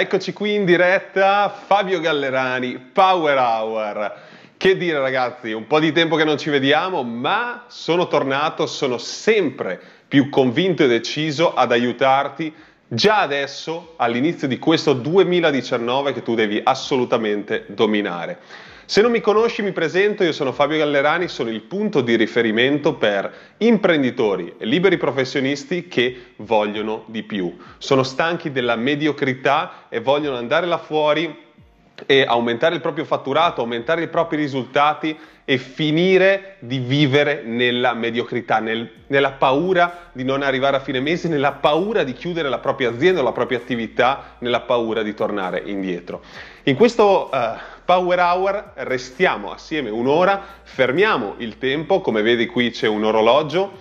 eccoci qui in diretta, Fabio Gallerani, Power Hour. Che dire ragazzi, un po' di tempo che non ci vediamo, ma sono tornato, sono sempre più convinto e deciso ad aiutarti già adesso, all'inizio di questo 2019 che tu devi assolutamente dominare. Se non mi conosci mi presento, io sono Fabio Gallerani, sono il punto di riferimento per imprenditori e liberi professionisti che vogliono di più. Sono stanchi della mediocrità e vogliono andare là fuori e aumentare il proprio fatturato, aumentare i propri risultati e finire di vivere nella mediocrità, nel, nella paura di non arrivare a fine mese, nella paura di chiudere la propria azienda o la propria attività, nella paura di tornare indietro. In questo uh, Power Hour, restiamo assieme un'ora, fermiamo il tempo, come vedi qui c'è un orologio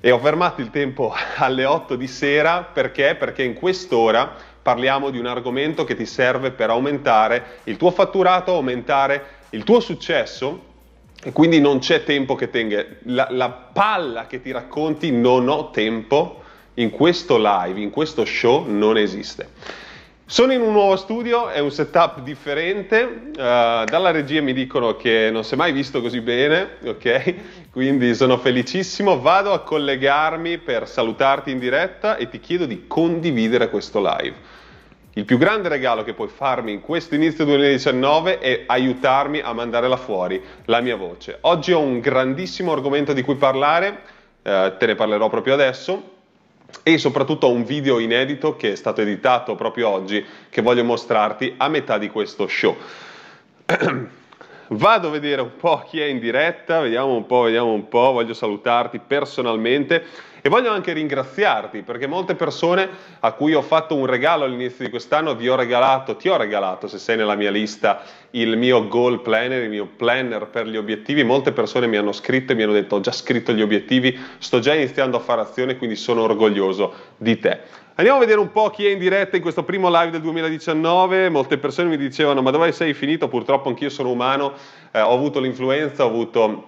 e ho fermato il tempo alle 8 di sera perché? Perché in quest'ora parliamo di un argomento che ti serve per aumentare il tuo fatturato, aumentare il tuo successo e quindi non c'è tempo che tenga. La, la palla che ti racconti non ho tempo in questo live, in questo show non esiste. Sono in un nuovo studio, è un setup differente, uh, dalla regia mi dicono che non si è mai visto così bene, ok? Quindi sono felicissimo, vado a collegarmi per salutarti in diretta e ti chiedo di condividere questo live. Il più grande regalo che puoi farmi in questo inizio 2019 è aiutarmi a mandare là fuori la mia voce. Oggi ho un grandissimo argomento di cui parlare, uh, te ne parlerò proprio adesso, e soprattutto ho un video inedito che è stato editato proprio oggi che voglio mostrarti a metà di questo show. Vado a vedere un po' chi è in diretta, vediamo un po', vediamo un po', voglio salutarti personalmente. E voglio anche ringraziarti perché molte persone a cui ho fatto un regalo all'inizio di quest'anno vi ho regalato, ti ho regalato, se sei nella mia lista, il mio goal planner, il mio planner per gli obiettivi. Molte persone mi hanno scritto e mi hanno detto ho già scritto gli obiettivi, sto già iniziando a fare azione, quindi sono orgoglioso di te. Andiamo a vedere un po' chi è in diretta in questo primo live del 2019. Molte persone mi dicevano: Ma dove sei finito? Purtroppo anch'io sono umano, eh, ho avuto l'influenza, ho avuto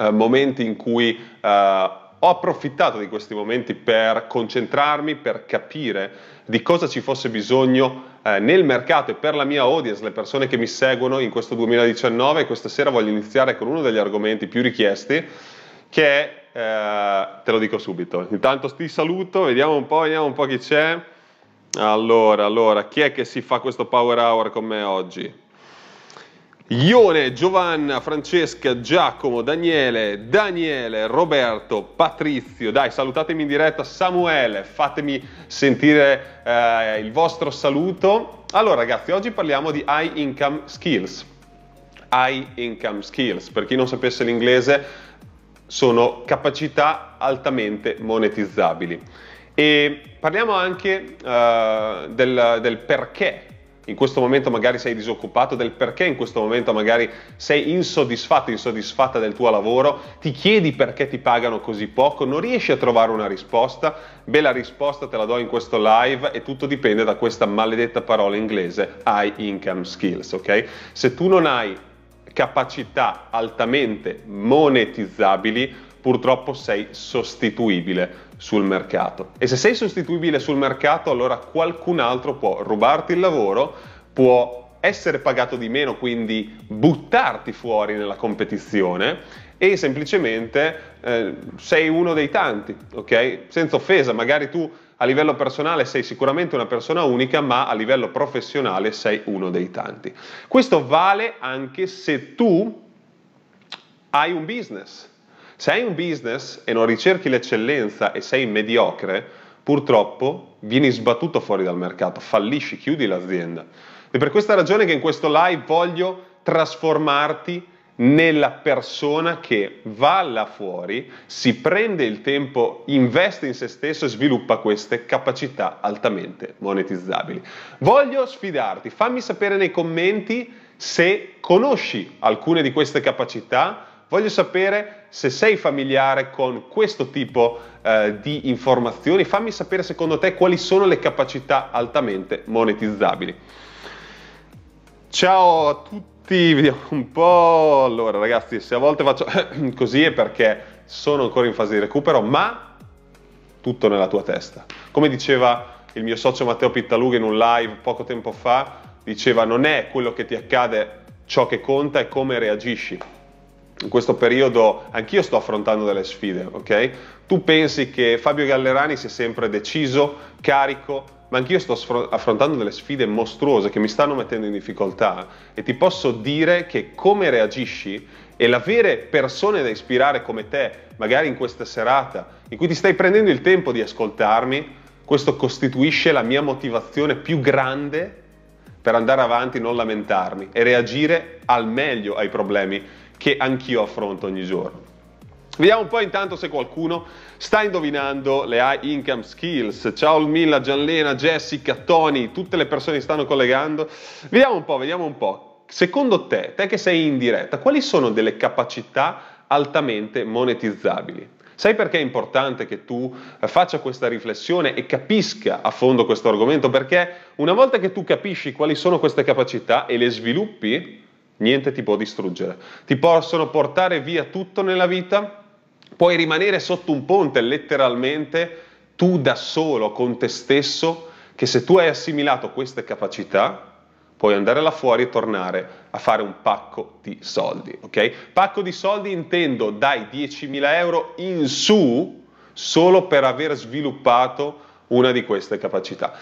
eh, momenti in cui eh, ho approfittato di questi momenti per concentrarmi, per capire di cosa ci fosse bisogno eh, nel mercato e per la mia audience, le persone che mi seguono in questo 2019 questa sera voglio iniziare con uno degli argomenti più richiesti che è, eh, te lo dico subito, intanto ti saluto, vediamo un po', vediamo un po' chi c'è. Allora, allora, chi è che si fa questo power hour con me oggi? Ione, Giovanna, Francesca, Giacomo, Daniele, Daniele, Roberto, Patrizio, dai salutatemi in diretta, Samuele, fatemi sentire eh, il vostro saluto. Allora ragazzi, oggi parliamo di High Income Skills. High Income Skills, per chi non sapesse l'inglese, sono capacità altamente monetizzabili. E parliamo anche eh, del, del perché in questo momento magari sei disoccupato, del perché in questo momento magari sei insoddisfatto, insoddisfatta del tuo lavoro, ti chiedi perché ti pagano così poco, non riesci a trovare una risposta, beh la risposta te la do in questo live e tutto dipende da questa maledetta parola inglese high income skills, ok? Se tu non hai capacità altamente monetizzabili, purtroppo sei sostituibile sul mercato. E se sei sostituibile sul mercato, allora qualcun altro può rubarti il lavoro, può essere pagato di meno, quindi buttarti fuori nella competizione e semplicemente eh, sei uno dei tanti, ok? Senza offesa, magari tu a livello personale sei sicuramente una persona unica, ma a livello professionale sei uno dei tanti. Questo vale anche se tu hai un business se hai un business e non ricerchi l'eccellenza e sei mediocre, purtroppo vieni sbattuto fuori dal mercato, fallisci, chiudi l'azienda. È per questa ragione che in questo live voglio trasformarti nella persona che va là fuori, si prende il tempo, investe in se stesso e sviluppa queste capacità altamente monetizzabili. Voglio sfidarti, fammi sapere nei commenti se conosci alcune di queste capacità Voglio sapere se sei familiare con questo tipo eh, di informazioni, fammi sapere secondo te quali sono le capacità altamente monetizzabili. Ciao a tutti, vediamo un po'. Allora ragazzi, se a volte faccio così è perché sono ancora in fase di recupero, ma tutto nella tua testa. Come diceva il mio socio Matteo Pittaluga in un live poco tempo fa, diceva non è quello che ti accade ciò che conta, è come reagisci in questo periodo anch'io sto affrontando delle sfide, ok? Tu pensi che Fabio Gallerani sia sempre deciso, carico, ma anch'io sto affrontando delle sfide mostruose che mi stanno mettendo in difficoltà e ti posso dire che come reagisci e l'avere persone da ispirare come te, magari in questa serata, in cui ti stai prendendo il tempo di ascoltarmi, questo costituisce la mia motivazione più grande per andare avanti, non lamentarmi e reagire al meglio ai problemi che anch'io affronto ogni giorno. Vediamo un po' intanto se qualcuno sta indovinando le high income skills. Ciao Mila, Gianlena, Jessica, Tony, tutte le persone che stanno collegando. Vediamo un po', vediamo un po'. Secondo te, te che sei in diretta, quali sono delle capacità altamente monetizzabili? Sai perché è importante che tu eh, faccia questa riflessione e capisca a fondo questo argomento? Perché una volta che tu capisci quali sono queste capacità e le sviluppi, niente ti può distruggere. Ti possono portare via tutto nella vita, puoi rimanere sotto un ponte letteralmente tu da solo con te stesso, che se tu hai assimilato queste capacità, puoi andare là fuori e tornare a fare un pacco di soldi, ok? Pacco di soldi intendo dai 10.000 euro in su solo per aver sviluppato una di queste capacità.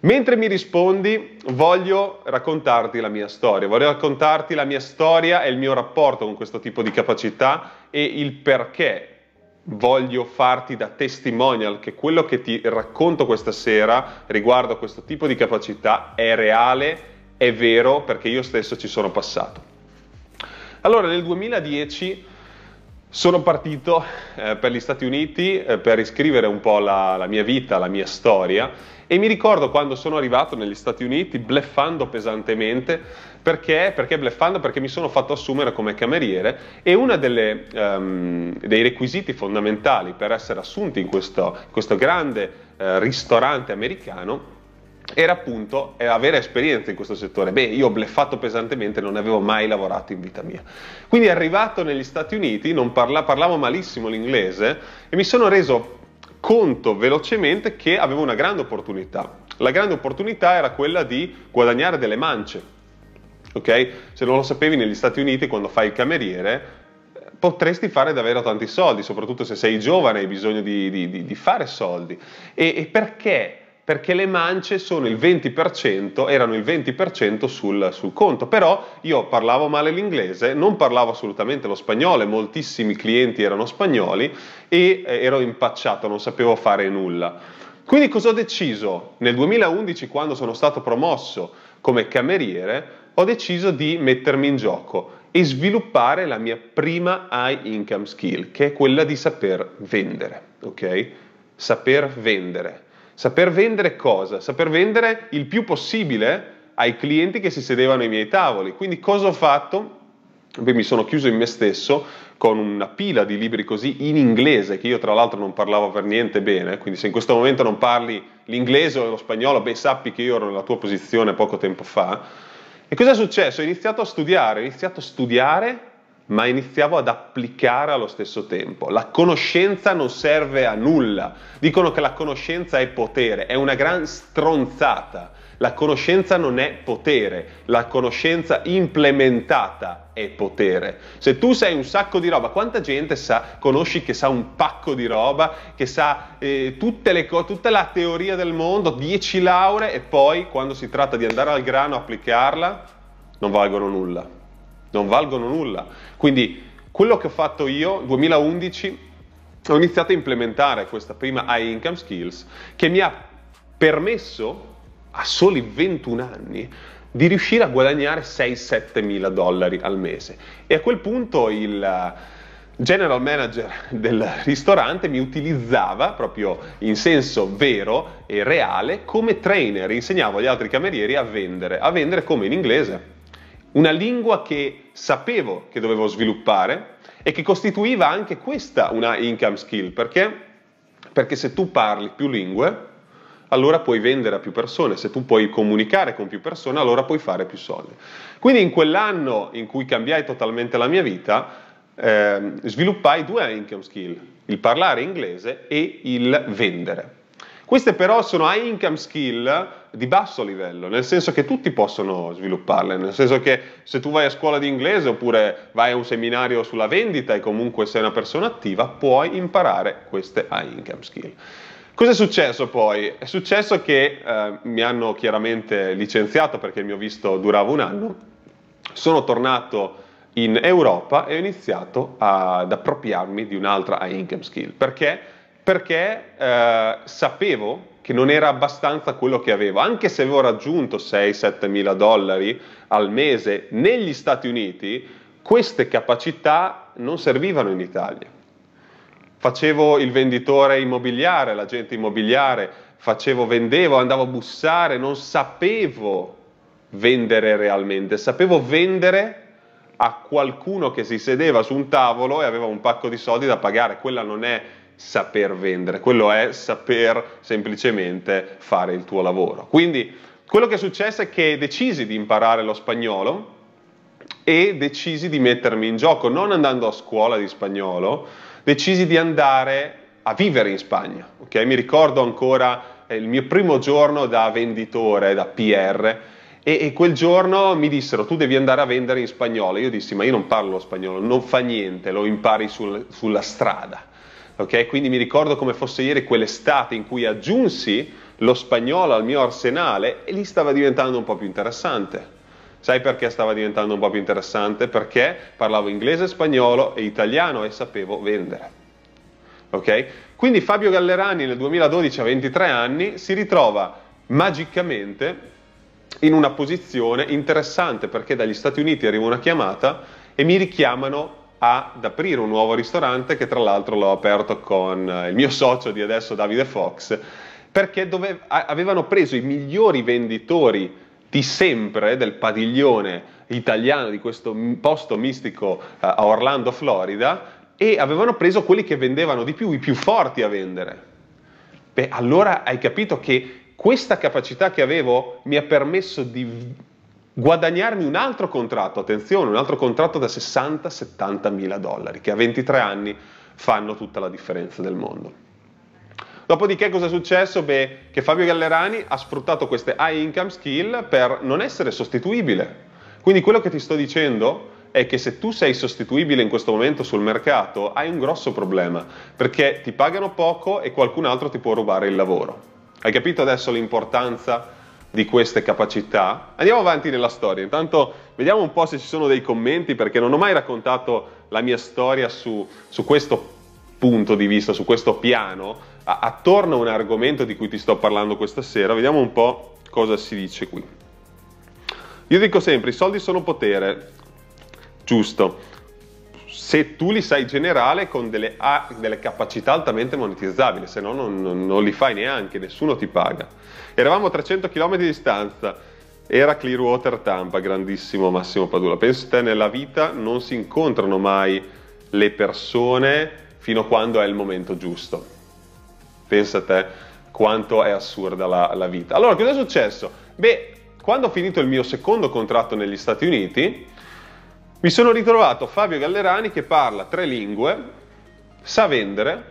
Mentre mi rispondi, voglio raccontarti la mia storia, voglio raccontarti la mia storia e il mio rapporto con questo tipo di capacità e il perché voglio farti da testimonial che quello che ti racconto questa sera riguardo a questo tipo di capacità è reale, è vero, perché io stesso ci sono passato. Allora, nel 2010... Sono partito eh, per gli Stati Uniti eh, per iscrivere un po' la, la mia vita, la mia storia e mi ricordo quando sono arrivato negli Stati Uniti bleffando pesantemente, perché? Perché bleffando? Perché mi sono fatto assumere come cameriere e uno um, ehm, dei requisiti fondamentali per essere assunti in questo, questo grande uh, ristorante americano era appunto eh, avere esperienza in questo settore. Beh, io ho bleffato pesantemente, non avevo mai lavorato in vita mia. Quindi arrivato negli Stati Uniti, parla, parlavo malissimo l'inglese e mi sono reso conto velocemente che avevo una grande opportunità. La grande opportunità era quella di guadagnare delle mance. Ok? Se non lo sapevi negli Stati Uniti quando fai il cameriere potresti fare davvero tanti soldi, soprattutto se sei giovane e hai bisogno di, di, di, di fare soldi. E, e perché perché le mance sono il 20%, erano il 20% sul, sul, conto, però io parlavo male l'inglese, non parlavo assolutamente lo spagnolo, moltissimi clienti erano spagnoli e eh, ero impacciato, non sapevo fare nulla. Quindi cosa ho deciso? Nel 2011, quando sono stato promosso come cameriere, ho deciso di mettermi in gioco e sviluppare la mia prima high income skill, che è quella di saper vendere, ok? Saper vendere Saper vendere cosa? Saper vendere il più possibile ai clienti che si sedevano ai miei tavoli. Quindi cosa ho fatto? Beh, mi sono chiuso in me stesso con una pila di libri così in inglese, che io tra l'altro non parlavo per niente bene, quindi se in questo momento non parli l'inglese o lo spagnolo, beh sappi che io ero nella tua posizione poco tempo fa. E cosa è successo? Ho iniziato a studiare, ho iniziato a studiare ma iniziavo ad applicare allo stesso tempo. La conoscenza non serve a nulla. Dicono che la conoscenza è potere, è una gran stronzata. La conoscenza non è potere, la conoscenza implementata è potere. Se tu sai un sacco di roba, quanta gente sa, conosci che sa un pacco di roba, che sa eh, co- tutta la teoria del mondo, 10 lauree e poi quando si tratta di andare al grano, applicarla, non valgono nulla non valgono nulla. Quindi quello che ho fatto io, 2011, ho iniziato a implementare questa prima high income skills che mi ha permesso a soli 21 anni di riuscire a guadagnare 6-7 mila dollari al mese. E a quel punto il eh, general manager del ristorante mi utilizzava proprio in senso vero e reale come trainer, insegnavo agli altri camerieri a vendere, a vendere come in inglese una lingua che sapevo che dovevo sviluppare e che costituiva anche questa una income skill, perché? Perché se tu parli più lingue, allora puoi vendere a più persone, se tu puoi comunicare con più persone, allora puoi fare più soldi. Quindi in quell'anno in cui cambiai totalmente la mia vita, eh, sviluppai due income skill, il parlare inglese e il vendere. Queste però sono high income skill di basso livello, nel senso che tutti possono svilupparle, nel senso che se tu vai a scuola di inglese oppure vai a un seminario sulla vendita e comunque sei una persona attiva, puoi imparare queste high income skill. Cos'è successo poi? È successo che eh, mi hanno chiaramente licenziato perché il mio visto durava un anno, sono tornato in Europa e ho iniziato ad appropriarmi di un'altra high income skill, perché perché eh, sapevo che non era abbastanza quello che avevo, anche se avevo raggiunto 6-7 mila dollari al mese negli Stati Uniti, queste capacità non servivano in Italia. Facevo il venditore immobiliare, l'agente immobiliare, facevo, vendevo, andavo a bussare, non sapevo vendere realmente, sapevo vendere a qualcuno che si sedeva su un tavolo e aveva un pacco di soldi da pagare, quella non è saper vendere, quello è saper semplicemente fare il tuo lavoro. Quindi quello che è successo è che decisi di imparare lo spagnolo e decisi di mettermi in gioco, non andando a scuola di spagnolo, decisi di andare a vivere in Spagna. Okay? Mi ricordo ancora eh, il mio primo giorno da venditore, da PR. E, e, quel giorno mi dissero tu devi andare a vendere in spagnolo. Io dissi ma io non parlo lo spagnolo, non fa niente, lo impari sul, sulla strada. Okay? Quindi mi ricordo come fosse ieri quell'estate in cui aggiunsi lo spagnolo al mio arsenale e lì stava diventando un po' più interessante. Sai perché stava diventando un po' più interessante? Perché parlavo inglese, spagnolo e italiano e sapevo vendere. Ok? Quindi Fabio Gallerani nel 2012 a 23 anni si ritrova magicamente in una posizione interessante perché dagli Stati Uniti arriva una chiamata e mi richiamano ad aprire un nuovo ristorante che tra l'altro l'ho aperto con eh, il mio socio di adesso Davide Fox perché dove, avevano preso i migliori venditori di sempre del padiglione italiano di questo posto mistico eh, a Orlando, Florida e avevano preso quelli che vendevano di più, i più forti a vendere. Beh, allora hai capito che questa capacità che avevo mi ha permesso di guadagnarmi un altro contratto, attenzione, un altro contratto da 60-70 mila dollari, che a 23 anni fanno tutta la differenza del mondo. Dopodiché cosa è successo? Beh, che Fabio Gallerani ha sfruttato queste high income skill per non essere sostituibile. Quindi quello che ti sto dicendo è che se tu sei sostituibile in questo momento sul mercato hai un grosso problema, perché ti pagano poco e qualcun altro ti può rubare il lavoro. Hai capito adesso l'importanza di queste capacità. Andiamo avanti nella storia, intanto vediamo un po' se ci sono dei commenti perché non ho mai raccontato la mia storia su, su questo punto di vista, su questo piano, a, attorno a un argomento di cui ti sto parlando questa sera, vediamo un po' cosa si dice qui. Io dico sempre, i soldi sono potere, giusto, se tu li sai generare con delle, delle capacità altamente monetizzabili, se no non, non, non li fai neanche, nessuno ti paga. Eravamo a 300 km di distanza, era Clearwater Tampa, grandissimo Massimo Padula. Penso te nella vita non si incontrano mai le persone fino a quando è il momento giusto. Pensa a te quanto è assurda la, la vita. Allora, cosa è successo? Beh, quando ho finito il mio secondo contratto negli Stati Uniti, mi sono ritrovato Fabio Gallerani che parla tre lingue, sa vendere.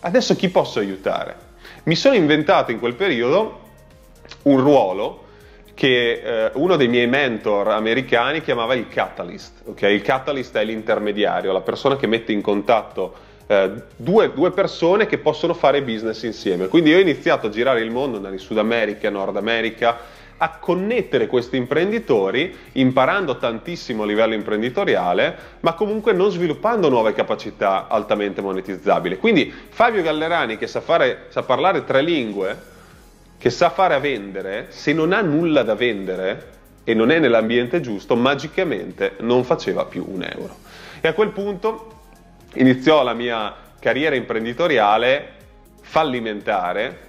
Adesso chi posso aiutare? Mi sono inventato in quel periodo un ruolo che eh, uno dei miei mentor americani chiamava il catalyst. Okay? Il catalyst è l'intermediario, la persona che mette in contatto eh, due, due, persone che possono fare business insieme. Quindi io ho iniziato a girare il mondo, andare in Sud America, Nord America, a connettere questi imprenditori, imparando tantissimo a livello imprenditoriale, ma comunque non sviluppando nuove capacità altamente monetizzabili. Quindi Fabio Gallerani, che sa, fare, sa parlare tre lingue, che sa fare a vendere, se non ha nulla da vendere e non è nell'ambiente giusto, magicamente non faceva più un euro. E a quel punto iniziò la mia carriera imprenditoriale fallimentare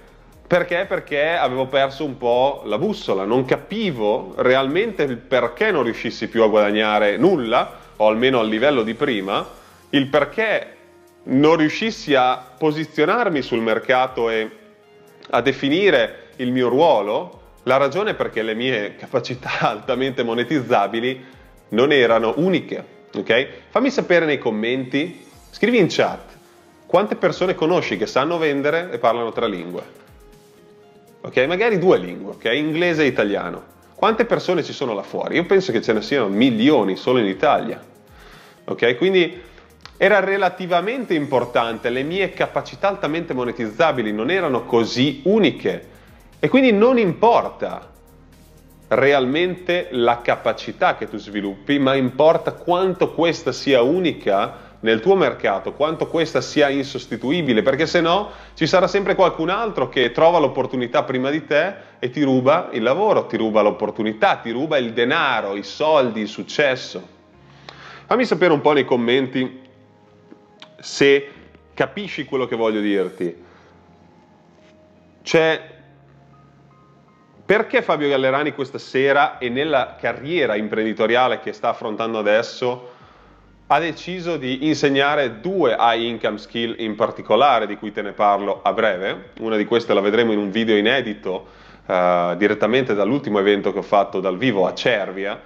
perché? Perché avevo perso un po' la bussola, non capivo realmente il perché non riuscissi più a guadagnare nulla, o almeno al livello di prima, il perché non riuscissi a posizionarmi sul mercato e a definire il mio ruolo, la ragione è perché le mie capacità altamente monetizzabili non erano uniche, ok? Fammi sapere nei commenti, scrivi in chat quante persone conosci che sanno vendere e parlano tre lingue ok? Magari due lingue, ok? Inglese e italiano. Quante persone ci sono là fuori? Io penso che ce ne siano milioni solo in Italia, ok? Quindi era relativamente importante, le mie capacità altamente monetizzabili non erano così uniche e quindi non importa realmente la capacità che tu sviluppi, ma importa quanto questa sia unica nel tuo mercato, quanto questa sia insostituibile, perché se no ci sarà sempre qualcun altro che trova l'opportunità prima di te e ti ruba il lavoro, ti ruba l'opportunità, ti ruba il denaro, i soldi, il successo. Fammi sapere un po' nei commenti se capisci quello che voglio dirti. C'è perché Fabio Gallerani questa sera e nella carriera imprenditoriale che sta affrontando adesso ha deciso di insegnare due high income skill in particolare, di cui te ne parlo a breve. Una di queste la vedremo in un video inedito eh, direttamente dall'ultimo evento che ho fatto dal vivo a Cervia,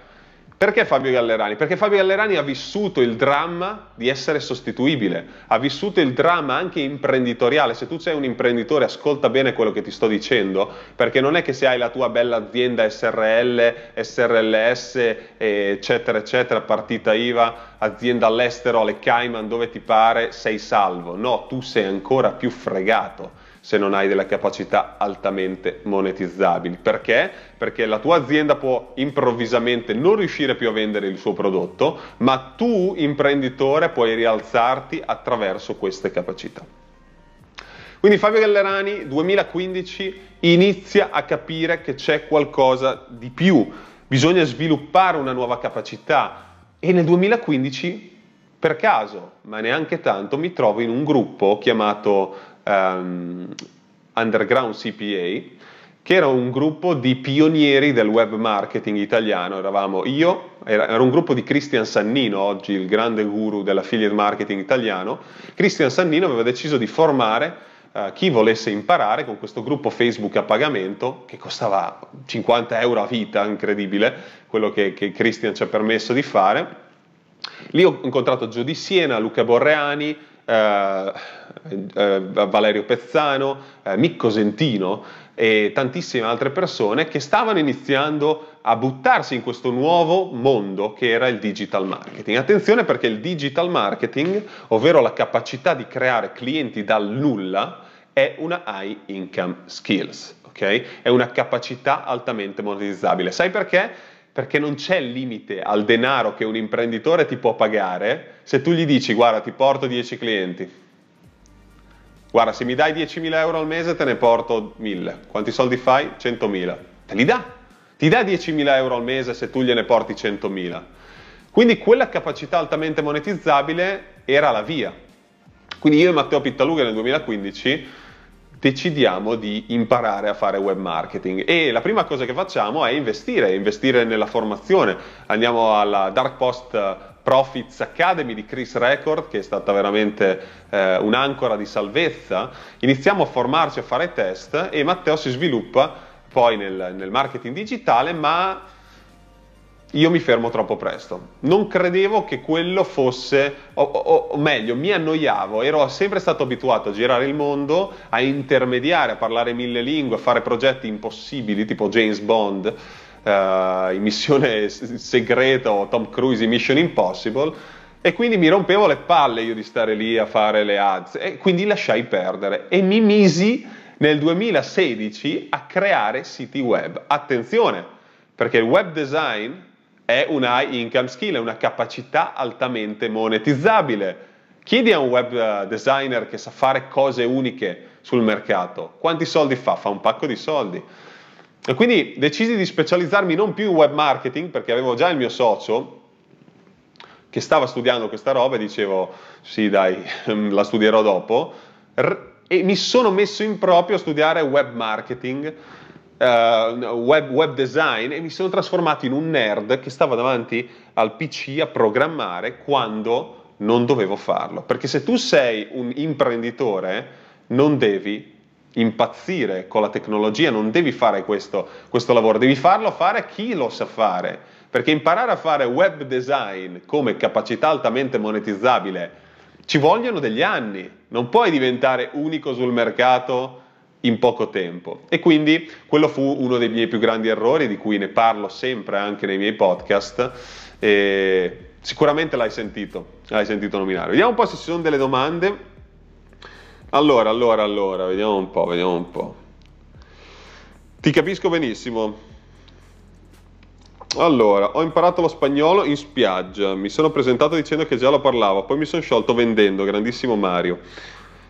perché Fabio Gallerani? Perché Fabio Gallerani ha vissuto il dramma di essere sostituibile, ha vissuto il dramma anche imprenditoriale. Se tu sei un imprenditore, ascolta bene quello che ti sto dicendo, perché non è che se hai la tua bella azienda SRL, SRLS, eccetera, eccetera, partita IVA, azienda all'estero, alle Cayman, dove ti pare, sei salvo. No, tu sei ancora più fregato se non hai delle capacità altamente monetizzabili. Perché? Perché la tua azienda può improvvisamente non riuscire più a vendere il suo prodotto, ma tu imprenditore puoi rialzarti attraverso queste capacità. Quindi Fabio Gallerani 2015 inizia a capire che c'è qualcosa di più, bisogna sviluppare una nuova capacità e nel 2015 per caso, ma neanche tanto, mi trovo in un gruppo chiamato um, Underground CPA, che era un gruppo di pionieri del web marketing italiano. Eravamo io, era, era, un gruppo di Christian Sannino, oggi il grande guru dell'affiliate marketing italiano. Christian Sannino aveva deciso di formare uh, chi volesse imparare con questo gruppo Facebook a pagamento che costava 50 euro a vita, incredibile, quello che, che Christian ci ha permesso di fare. Lì ho incontrato Gio di Siena, Luca Borreani, eh, eh, Valerio Pezzano, eh, Micco Sentino e tantissime altre persone che stavano iniziando a buttarsi in questo nuovo mondo che era il digital marketing. Attenzione perché il digital marketing, ovvero la capacità di creare clienti dal nulla, è una high income skills, ok? È una capacità altamente monetizzabile. Sai perché? perché non c'è limite al denaro che un imprenditore ti può pagare se tu gli dici guarda ti porto 10 clienti. Guarda, se mi dai 10.000 euro al mese te ne porto 1.000. Quanti soldi fai? 100.000. Te li dà. Ti dà 10.000 euro al mese se tu gliene porti 100.000. Quindi quella capacità altamente monetizzabile era la via. Quindi io e Matteo Pittaluga nel 2015 decidiamo di imparare a fare web marketing e la prima cosa che facciamo è investire, investire nella formazione. Andiamo alla Dark Post eh, Profits Academy di Chris Record, che è stata veramente eh, un'ancora di salvezza. Iniziamo a formarci, a fare test e Matteo si sviluppa poi nel, nel marketing digitale, ma io mi fermo troppo presto. Non credevo che quello fosse, o, o, o, meglio, mi annoiavo, ero sempre stato abituato a girare il mondo, a intermediare, a parlare mille lingue, a fare progetti impossibili tipo James Bond. Eh, in missione segreta o Tom Cruise in Mission Impossible e quindi mi rompevo le palle io di stare lì a fare le ads e quindi lasciai perdere e mi misi nel 2016 a creare siti web attenzione perché il web design è un high income skill, è una capacità altamente monetizzabile. Chiedi a un web eh, designer che sa fare cose uniche sul mercato, quanti soldi fa? Fa un pacco di soldi. E quindi decisi di specializzarmi non più in web marketing perché avevo già il mio socio che stava studiando questa roba e dicevo sì dai, la studierò dopo e mi sono messo in proprio a studiare web marketing Uh, web, web, design e mi sono trasformato in un nerd che stava davanti al PC a programmare quando non dovevo farlo. Perché se tu sei un imprenditore, non devi impazzire con la tecnologia, non devi fare questo, questo lavoro, devi farlo fare chi lo sa fare. Perché imparare a fare web design come capacità altamente monetizzabile ci vogliono degli anni, non puoi diventare unico sul mercato in poco tempo. E quindi quello fu uno dei miei più grandi errori, di cui ne parlo sempre anche nei miei podcast. E sicuramente l'hai sentito, l'hai sentito nominare. Vediamo un po' se ci sono delle domande. Allora, allora, allora, vediamo un po', vediamo un po'. Ti capisco benissimo. Allora, ho imparato lo spagnolo in spiaggia, mi sono presentato dicendo che già lo parlavo, poi mi sono sciolto vendendo, grandissimo Mario.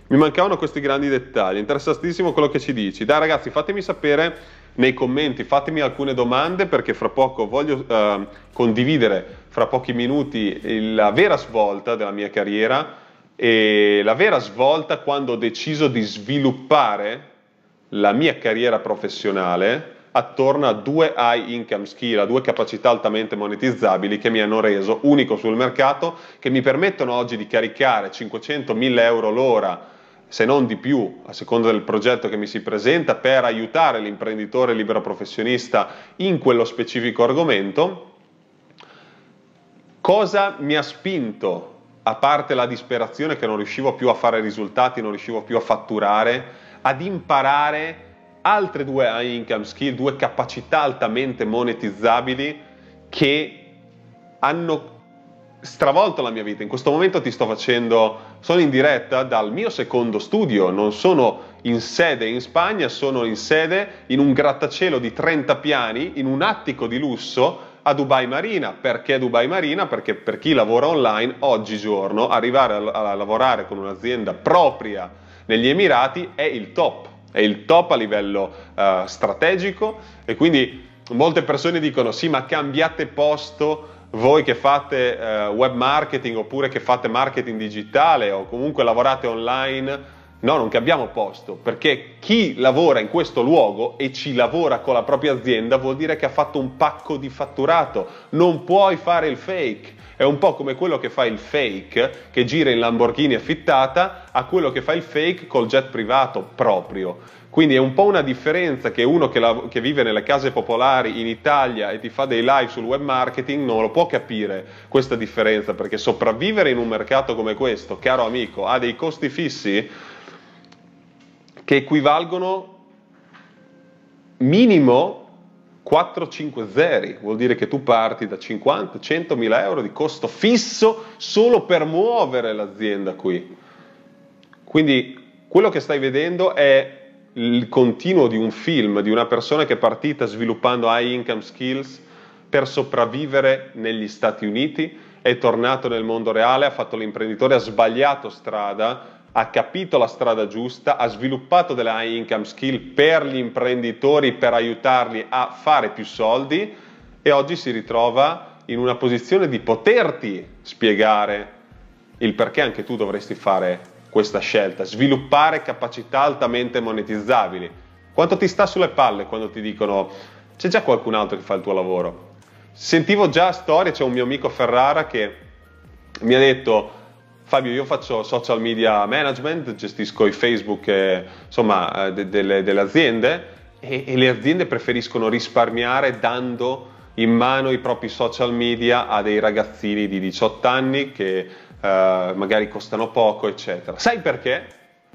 Mi mancavano questi grandi dettagli, interessantissimo quello che ci dici. Dai ragazzi, fatemi sapere nei commenti, fatemi alcune domande perché fra poco voglio eh, condividere, fra pochi minuti, la vera svolta della mia carriera e la vera svolta quando ho deciso di sviluppare la mia carriera professionale attorno a due high income skill, a due capacità altamente monetizzabili che mi hanno reso unico sul mercato, che mi permettono oggi di caricare 500-1000 euro l'ora se non di più, a seconda del progetto che mi si presenta, per aiutare l'imprenditore libero professionista in quello specifico argomento. Cosa mi ha spinto, a parte la disperazione che non riuscivo più a fare risultati, non riuscivo più a fatturare, ad imparare altre due income skill, due capacità altamente monetizzabili che hanno stravolto la mia vita. In questo momento ti sto facendo sono in diretta dal mio secondo studio, non sono in sede in Spagna, sono in sede in un grattacielo di 30 piani, in un attico di lusso a Dubai Marina. Perché Dubai Marina? Perché per chi lavora online oggigiorno arrivare a, lavorare con un'azienda propria negli Emirati è il top, è il top a livello uh, strategico e quindi molte persone dicono sì ma cambiate posto voi che fate eh, web marketing oppure che fate marketing digitale o comunque lavorate online No, non cambiamo posto, perché chi lavora in questo luogo e ci lavora con la propria azienda vuol dire che ha fatto un pacco di fatturato, non puoi fare il fake. È un po' come quello che fa il fake che gira in Lamborghini affittata a quello che fa il fake col jet privato proprio. Quindi è un po' una differenza che uno che, la, che, vive nelle case popolari in Italia e ti fa dei live sul web marketing non lo può capire questa differenza perché sopravvivere in un mercato come questo, caro amico, ha dei costi fissi che equivalgono minimo 4-5 zeri, vuol dire che tu parti da 50-100 mila euro di costo fisso solo per muovere l'azienda qui. Quindi quello che stai vedendo è il continuo di un film, di una persona che è partita sviluppando high income skills per sopravvivere negli Stati Uniti, è tornato nel mondo reale, ha fatto l'imprenditore, ha sbagliato strada, ha capito la strada giusta, ha sviluppato delle high income skill per gli imprenditori per aiutarli a fare più soldi e oggi si ritrova in una posizione di poterti spiegare il perché anche tu dovresti fare questa scelta, sviluppare capacità altamente monetizzabili. Quanto ti sta sulle palle quando ti dicono c'è già qualcun altro che fa il tuo lavoro? Sentivo già storie, c'è un mio amico Ferrara che mi ha detto Fabio, io faccio social media management, gestisco i Facebook eh, insomma, de- delle, delle, aziende e-, e le aziende preferiscono risparmiare dando in mano i propri social media a dei ragazzini di 18 anni che Uh, magari costano poco, eccetera. Sai perché?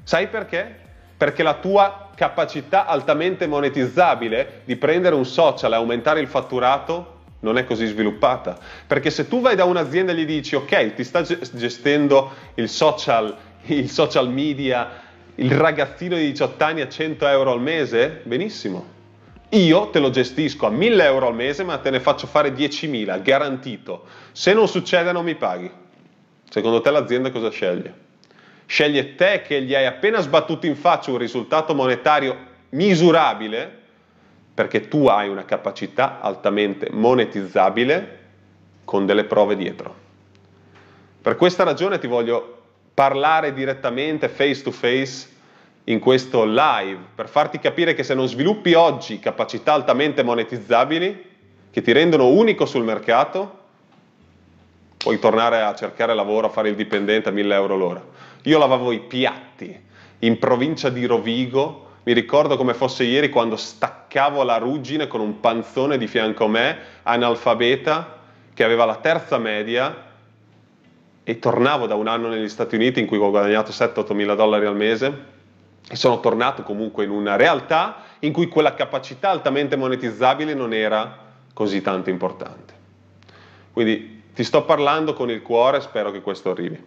Sai perché? Perché la tua capacità altamente monetizzabile di prendere un social e aumentare il fatturato non è così sviluppata. Perché se tu vai da un'azienda e gli dici ok, ti sta gestendo il social, il social media, il ragazzino di 18 anni a 100 euro al mese, benissimo. Io te lo gestisco a 1000 euro al mese, ma te ne faccio fare 10.000, garantito. Se non succede non mi paghi. Secondo te l'azienda cosa sceglie? Sceglie te che gli hai appena sbattuto in faccia un risultato monetario misurabile, perché tu hai una capacità altamente monetizzabile con delle prove dietro. Per questa ragione ti voglio parlare direttamente face to face in questo live per farti capire che se non sviluppi oggi capacità altamente monetizzabili che ti rendono unico sul mercato, puoi tornare a cercare lavoro, a fare il dipendente a 1000 euro l'ora. Io lavavo i piatti in provincia di Rovigo, mi ricordo come fosse ieri quando staccavo alla ruggine con un panzone di fianco a me, analfabeta, che aveva la terza media e tornavo da un anno negli Stati Uniti in cui ho guadagnato 7-8 mila dollari al mese e sono tornato comunque in una realtà in cui quella capacità altamente monetizzabile non era così tanto importante. Quindi ti sto parlando con il cuore, spero che questo arrivi.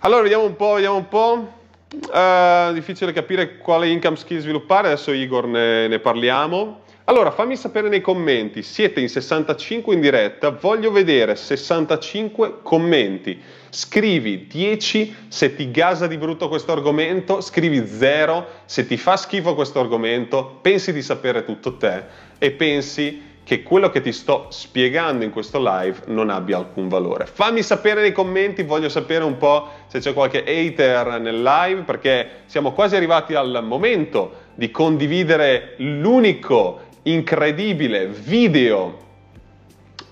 Allora, vediamo un po', vediamo un po'. Uh, difficile capire quale income skill sviluppare, adesso Igor ne, ne, parliamo. Allora, fammi sapere nei commenti, siete in 65 in diretta, voglio vedere 65 commenti. Scrivi 10 se ti gasa di brutto questo argomento, scrivi 0 se ti fa schifo questo argomento, pensi di sapere tutto te e pensi che quello che ti sto spiegando in questo live non abbia alcun valore. Fammi sapere nei commenti, voglio sapere un po' se c'è qualche hater nel live perché siamo quasi arrivati al momento di condividere l'unico incredibile video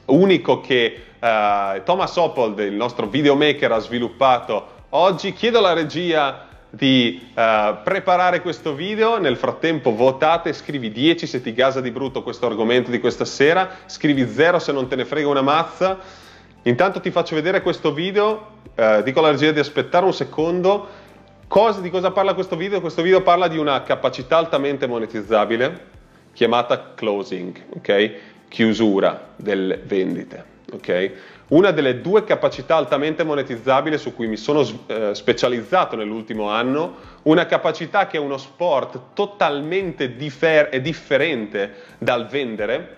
unico che uh, Thomas Oppold, il nostro videomaker, ha sviluppato oggi. Chiedo alla regia di uh, preparare questo video, nel frattempo votate, scrivi 10 se ti gasa di brutto questo argomento di questa sera, scrivi 0 se non te ne frega una mazza. Intanto ti faccio vedere questo video, uh, dico alla regia di aspettare un secondo. Cosa, di cosa parla questo video? Questo video parla di una capacità altamente monetizzabile chiamata closing, ok? Chiusura delle vendite, ok? Una delle due capacità altamente monetizzabili su cui mi sono eh, specializzato nell'ultimo anno, una capacità che è uno sport totalmente differ- differente dal vendere.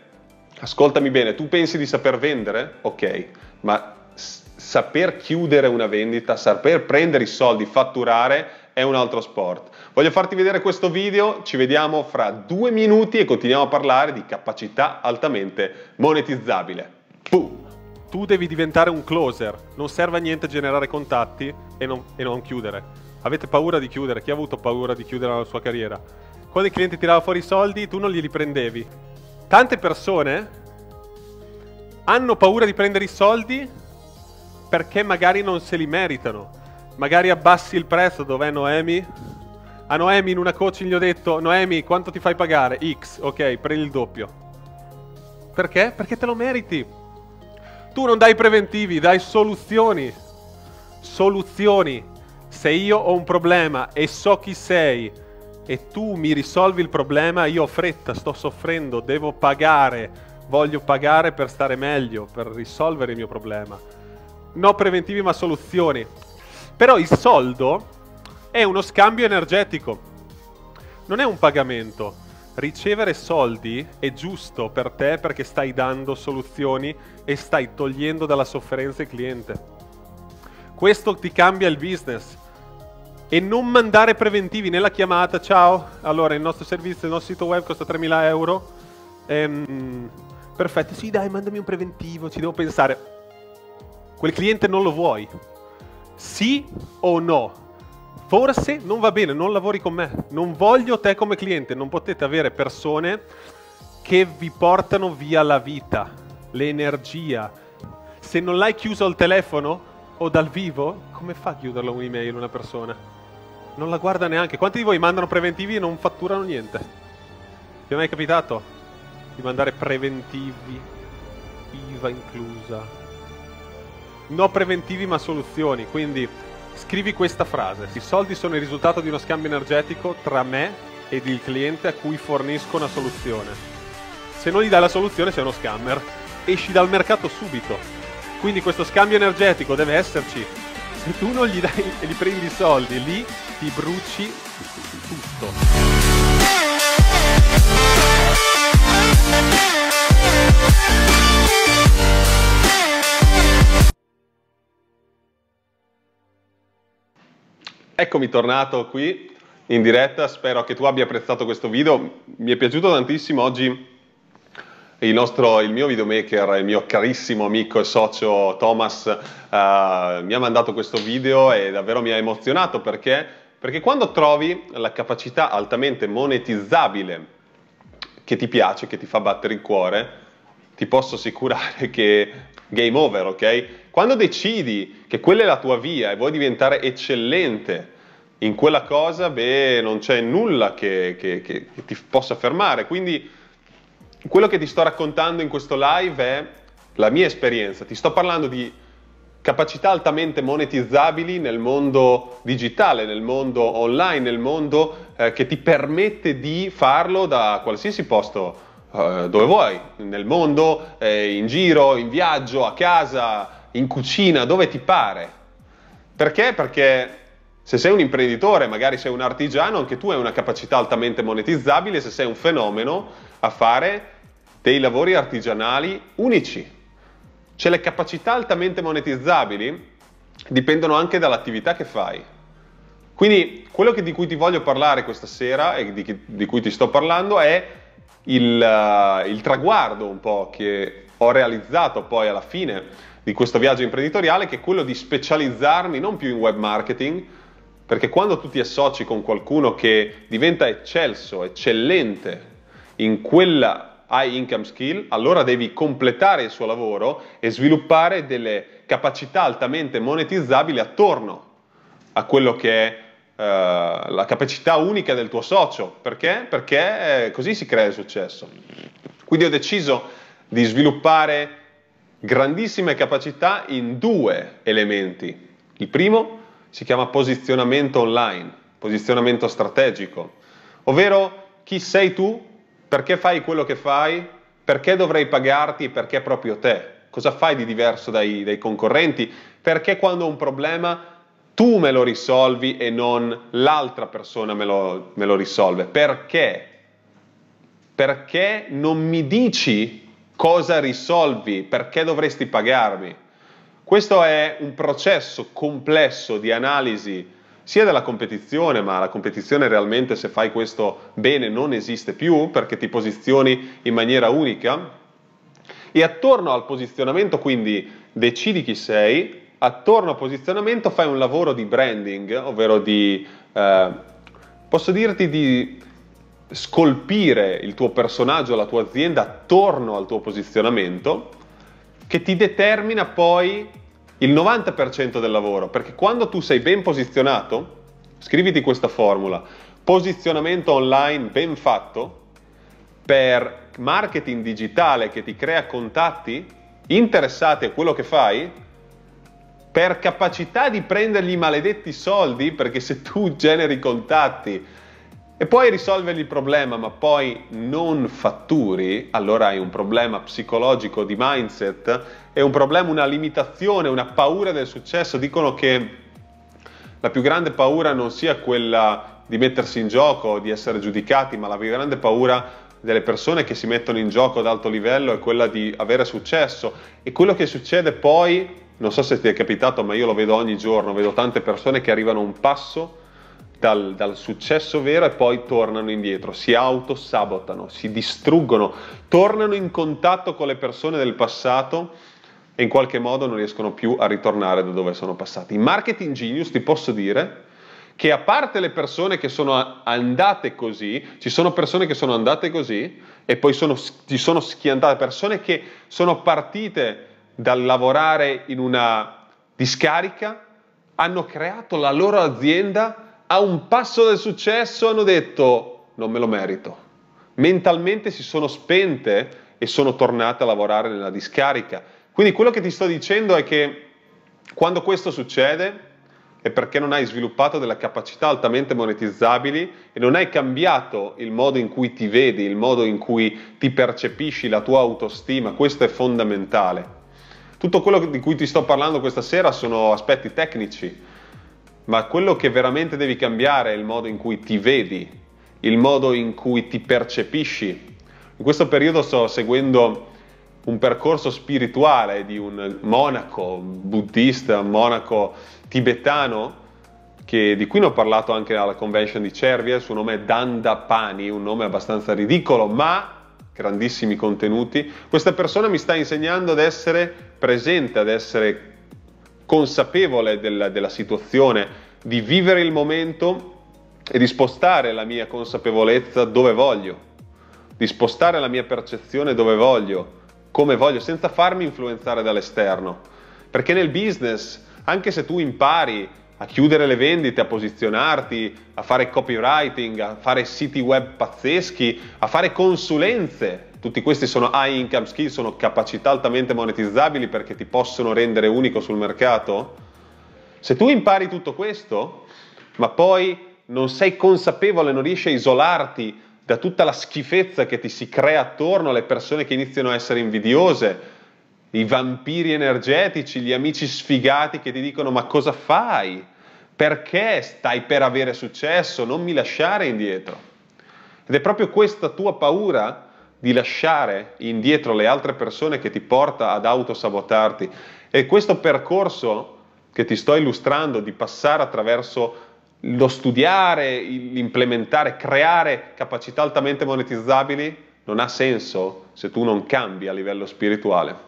Ascoltami bene, tu pensi di saper vendere? Ok, ma s- saper chiudere una vendita, saper prendere i soldi, fatturare è un altro sport. Voglio farti vedere questo video, ci vediamo fra due minuti e continuiamo a parlare di capacità altamente monetizzabile. Boom! tu devi diventare un closer. Non serve a niente generare contatti e non, e non, chiudere. Avete paura di chiudere? Chi ha avuto paura di chiudere la sua carriera? Quando il cliente tirava fuori i soldi, tu non glieli prendevi. Tante persone hanno paura di prendere i soldi perché magari non se li meritano. Magari abbassi il prezzo, dov'è Noemi? A Noemi in una coaching gli ho detto, Noemi quanto ti fai pagare? X, ok, prendi il doppio. Perché? Perché te lo meriti. Tu non dai preventivi, dai soluzioni. Soluzioni. Se io ho un problema e so chi sei e tu mi risolvi il problema, io ho fretta, sto soffrendo, devo pagare, voglio pagare per stare meglio, per risolvere il mio problema. No preventivi ma soluzioni. Però il soldo è uno scambio energetico, non è un pagamento ricevere soldi è giusto per te perché stai dando soluzioni e stai togliendo dalla sofferenza il cliente. Questo ti cambia il business. E non mandare preventivi nella chiamata, ciao, allora il nostro servizio, il nostro sito web costa 3.000 euro. Ehm, perfetto, sì dai, mandami un preventivo, ci devo pensare. Quel cliente non lo vuoi. Sì o no? forse non va bene, non lavori con me, non voglio te come cliente, non potete avere persone che vi portano via la vita, l'energia. Se non l'hai chiuso al telefono o dal vivo, come fa a chiuderla un'email una persona? Non la guarda neanche. Quanti di voi mandano preventivi e non fatturano niente? Vi è mai capitato di mandare preventivi, IVA inclusa? No preventivi ma soluzioni, quindi Scrivi questa frase. I soldi sono il risultato di uno scambio energetico tra me ed il cliente a cui fornisco una soluzione. Se non gli dai la soluzione sei uno scammer. Esci dal mercato subito. Quindi questo scambio energetico deve esserci. Se tu non gli dai e gli prendi i soldi, lì ti bruci tutto. Eccomi tornato qui in diretta, spero che tu abbia apprezzato questo video, mi è piaciuto tantissimo oggi il, nostro, il mio videomaker, il mio carissimo amico e socio Thomas uh, mi ha mandato questo video e davvero mi ha emozionato perché, perché quando trovi la capacità altamente monetizzabile che ti piace, che ti fa battere il cuore, ti posso assicurare che game over, ok? Quando decidi che quella è la tua via e vuoi diventare eccellente in quella cosa, beh, non c'è nulla che, che, che, che ti possa fermare. Quindi quello che ti sto raccontando in questo live è la mia esperienza. Ti sto parlando di capacità altamente monetizzabili nel mondo digitale, nel mondo online, nel mondo eh, che ti permette di farlo da qualsiasi posto eh, dove vuoi, nel mondo, eh, in giro, in viaggio, a casa, in cucina, dove ti pare. Perché? Perché se sei un imprenditore, magari sei un artigiano, anche tu hai una capacità altamente monetizzabile se sei un fenomeno a fare dei lavori artigianali unici. Cioè le capacità altamente monetizzabili dipendono anche dall'attività che fai. Quindi quello che, di cui ti voglio parlare questa sera e di, di cui ti sto parlando è il, uh, il traguardo un po' che ho realizzato poi alla fine di questo viaggio imprenditoriale, che è quello di specializzarmi non più in web marketing, perché quando tu ti associ con qualcuno che diventa eccelso, eccellente in quella high income skill, allora devi completare il suo lavoro e sviluppare delle capacità altamente monetizzabili attorno a quello che è Uh, la capacità unica del tuo socio. Perché? Perché eh, così si crea il successo. Quindi ho deciso di sviluppare grandissime capacità in due elementi. Il primo si chiama posizionamento online, posizionamento strategico, ovvero chi sei tu, perché fai quello che fai, perché dovrei pagarti e perché proprio te, cosa fai di diverso dai, dai concorrenti, perché quando ho un problema tu me lo risolvi e non l'altra persona me lo, me lo risolve, perché? Perché non mi dici cosa risolvi, perché dovresti pagarmi. Questo è un processo complesso di analisi sia della competizione, ma la competizione realmente se fai questo bene non esiste più perché ti posizioni in maniera unica. E attorno al posizionamento quindi decidi chi sei, attorno al posizionamento fai un lavoro di branding, ovvero di, eh, posso dirti di scolpire il tuo personaggio, la tua azienda attorno al tuo posizionamento che ti determina poi il 90% del lavoro, perché quando tu sei ben posizionato, scriviti questa formula, posizionamento online ben fatto per marketing digitale che ti crea contatti interessati a quello che fai, per capacità di prendergli i maledetti soldi, perché se tu generi contatti e puoi risolvergli il problema, ma poi non fatturi, allora hai un problema psicologico di mindset, è un problema, una limitazione, una paura del successo. Dicono che la più grande paura non sia quella di mettersi in gioco, di essere giudicati, ma la più grande paura delle persone che si mettono in gioco ad alto livello è quella di avere successo. E quello che succede poi, non so se ti è capitato, ma io lo vedo ogni giorno, vedo tante persone che arrivano un passo dal, dal, successo vero e poi tornano indietro, si autosabotano, si distruggono, tornano in contatto con le persone del passato e in qualche modo non riescono più a ritornare da dove sono passati. In marketing genius ti posso dire che a parte le persone che sono andate così, ci sono persone che sono andate così e poi sono, ci sono schiantate, persone che sono partite dal lavorare in una discarica, hanno creato la loro azienda, a un passo del successo hanno detto non me lo merito. Mentalmente si sono spente e sono tornate a lavorare nella discarica. Quindi quello che ti sto dicendo è che quando questo succede è perché non hai sviluppato delle capacità altamente monetizzabili e non hai cambiato il modo in cui ti vedi, il modo in cui ti percepisci la tua autostima, questo è fondamentale. Tutto quello di cui ti sto parlando questa sera sono aspetti tecnici, ma quello che veramente devi cambiare è il modo in cui ti vedi, il modo in cui ti percepisci. In questo periodo sto seguendo un percorso spirituale di un monaco buddista, un monaco tibetano, che, di cui ne ho parlato anche alla convention di Cervia, il suo nome è Dandapani, un nome abbastanza ridicolo, ma grandissimi contenuti. Questa persona mi sta insegnando ad essere presente, ad essere consapevole della, della situazione, di vivere il momento e di spostare la mia consapevolezza dove voglio, di spostare la mia percezione dove voglio, come voglio, senza farmi influenzare dall'esterno. Perché nel business, anche se tu impari a chiudere le vendite, a posizionarti, a fare copywriting, a fare siti web pazzeschi, a fare consulenze tutti questi sono high income skills, sono capacità altamente monetizzabili perché ti possono rendere unico sul mercato? Se tu impari tutto questo, ma poi non sei consapevole, non riesci a isolarti da tutta la schifezza che ti si crea attorno alle persone che iniziano a essere invidiose, i vampiri energetici, gli amici sfigati che ti dicono ma cosa fai? Perché stai per avere successo? Non mi lasciare indietro. Ed è proprio questa tua paura di lasciare indietro le altre persone che ti porta ad autosabotarti. E questo percorso che ti sto illustrando di passare attraverso lo studiare, l'implementare, creare capacità altamente monetizzabili, non ha senso se tu non cambi a livello spirituale.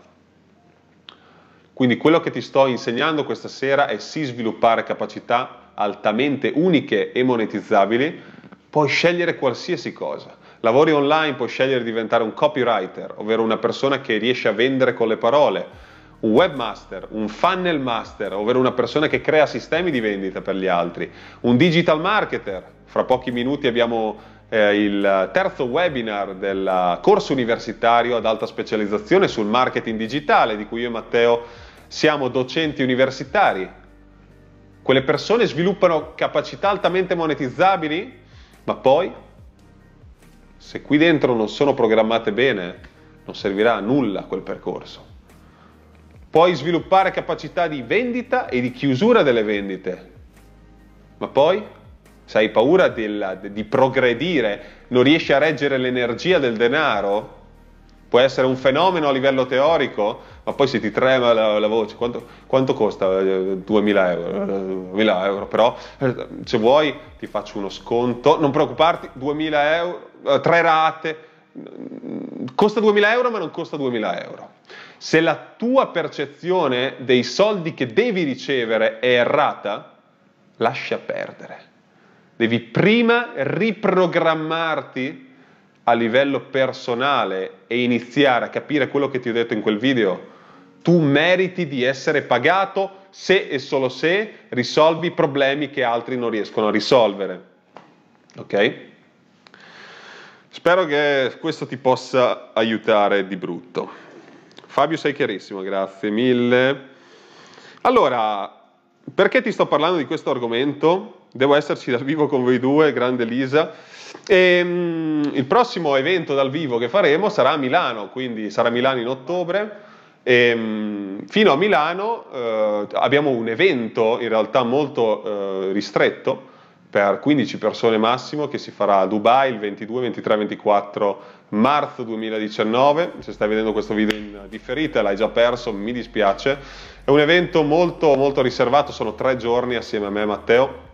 Quindi quello che ti sto insegnando questa sera è sì sviluppare capacità altamente uniche e monetizzabili, puoi scegliere qualsiasi cosa Lavori online, puoi scegliere di diventare un copywriter, ovvero una persona che riesce a vendere con le parole, un webmaster, un funnel master, ovvero una persona che crea sistemi di vendita per gli altri, un digital marketer. Fra pochi minuti abbiamo eh, il terzo webinar del corso universitario ad alta specializzazione sul marketing digitale, di cui io e Matteo siamo docenti universitari. Quelle persone sviluppano capacità altamente monetizzabili, ma poi se qui dentro non sono programmate bene, non servirà a nulla quel percorso. Puoi sviluppare capacità di vendita e di chiusura delle vendite, ma poi se hai paura di, di progredire, non riesci a reggere l'energia del denaro, può essere un fenomeno a livello teorico, ma poi se ti trema la, la voce, quanto, quanto, costa? 2.000 eh, euro, 2.000 eh, euro, però eh, se vuoi ti faccio uno sconto, non preoccuparti, 2.000 euro, tre rate, mm, costa 2.000 euro ma non costa 2.000 euro. Se la tua percezione dei soldi che devi ricevere è errata, lascia perdere. Devi prima riprogrammarti a livello personale e iniziare a capire quello che ti ho detto in quel video, tu meriti di essere pagato se e solo se risolvi problemi che altri non riescono a risolvere. Ok? Spero che questo ti possa aiutare di brutto. Fabio sei chiarissimo, grazie mille. Allora, perché ti sto parlando di questo argomento? Devo esserci dal vivo con voi due, grande Lisa. E, um, il prossimo evento dal vivo che faremo sarà a Milano, quindi sarà Milano in ottobre. E, um, fino a Milano eh, abbiamo un evento in realtà molto eh, ristretto per 15 persone massimo che si farà a Dubai il 22, 23, 24 marzo 2019. Se stai vedendo questo video in differita l'hai già perso, mi dispiace. È un evento molto molto riservato, sono tre giorni assieme a me e Matteo